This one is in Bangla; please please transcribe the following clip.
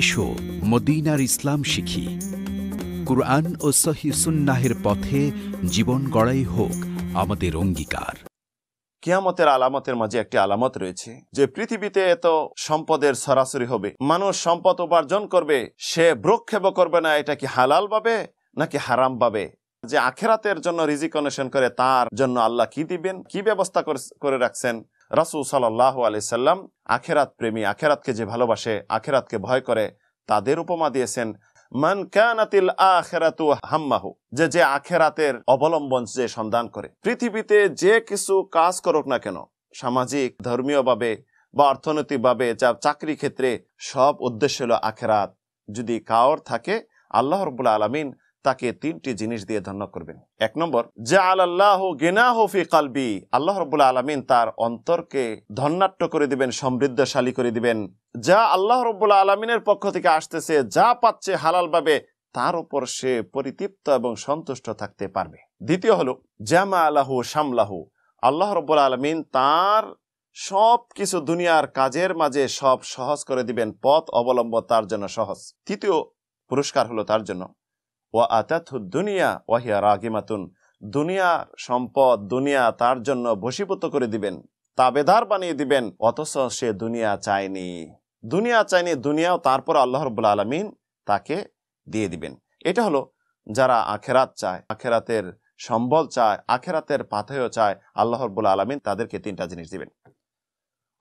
এসো মদিনার ইসলাম শিখি কুরআন ও সহি সুন্নাহের পথে জীবন গড়াই হোক আমাদের অঙ্গীকার কিয়ামতের আলামতের মাঝে একটি আলামত রয়েছে যে পৃথিবীতে এত সম্পদের সরাসরি হবে মানুষ সম্পদ উপার্জন করবে সে ভ্রক্ষেপ করবে না এটা কি হালাল পাবে নাকি হারাম পাবে যে আখেরাতের জন্য রিজিক অন্বেষণ করে তার জন্য আল্লাহ কি দিবেন কি ব্যবস্থা করে রাখছেন রাসুল সাল্লাহ আলি সাল্লাম আখেরাত প্রেমী আখেরাতকে যে ভালোবাসে আখেরাতকে ভয় করে তাদের উপমা দিয়েছেন মান কানাতিল আখেরাতু হাম্মাহু যে যে আখেরাতের অবলম্বন যে সন্ধান করে পৃথিবীতে যে কিছু কাজ করুক না কেন সামাজিক ধর্মীয়ভাবে বা অর্থনৈতিকভাবে যা চাকরি ক্ষেত্রে সব উদ্দেশ্য হলো আখেরাত যদি কাওর থাকে আল্লাহ রবুল্লা আলমিন তাকে তিনটি জিনিস দিয়ে ধন্য করবেন এক নম্বর যা আল্লাহ গেনাহফি কালবি আল্লাহ রবুল্লা আলমিন তার অন্তরকে ধন্যাট্য করে দিবেন সমৃদ্ধশালী করে দিবেন যা আল্লাহ রবুল্লা আলমিনের পক্ষ থেকে আসতেছে যা পাচ্ছে হালালভাবে তার উপর সে পরিতৃপ্ত এবং সন্তুষ্ট থাকতে পারবে দ্বিতীয় হল জামা আলাহু সামলাহু আল্লাহ রব্বুল আলমিন তার সব কিছু দুনিয়ার কাজের মাঝে সব সহজ করে দিবেন পথ অবলম্বন তার জন্য সহজ তৃতীয় পুরস্কার হলো তার জন্য ওয়া আতাথু দুনিয়া ওয়াহিয়া রাগিমাতুন দুনিয়া সম্পদ দুনিয়া তার জন্য বসীভূত করে দিবেন তাবেদার বানিয়ে দিবেন অথচ সে দুনিয়া চায়নি দুনিয়া চায়নি দুনিয়াও তারপর আল্লাহ রবুল্লা আলমিন তাকে দিয়ে দিবেন এটা হলো যারা আখেরাত চায় আখেরাতের সম্বল চায় আখেরাতের পাথেও চায় আল্লাহর বুল আলমিন তাদেরকে তিনটা জিনিস দিবেন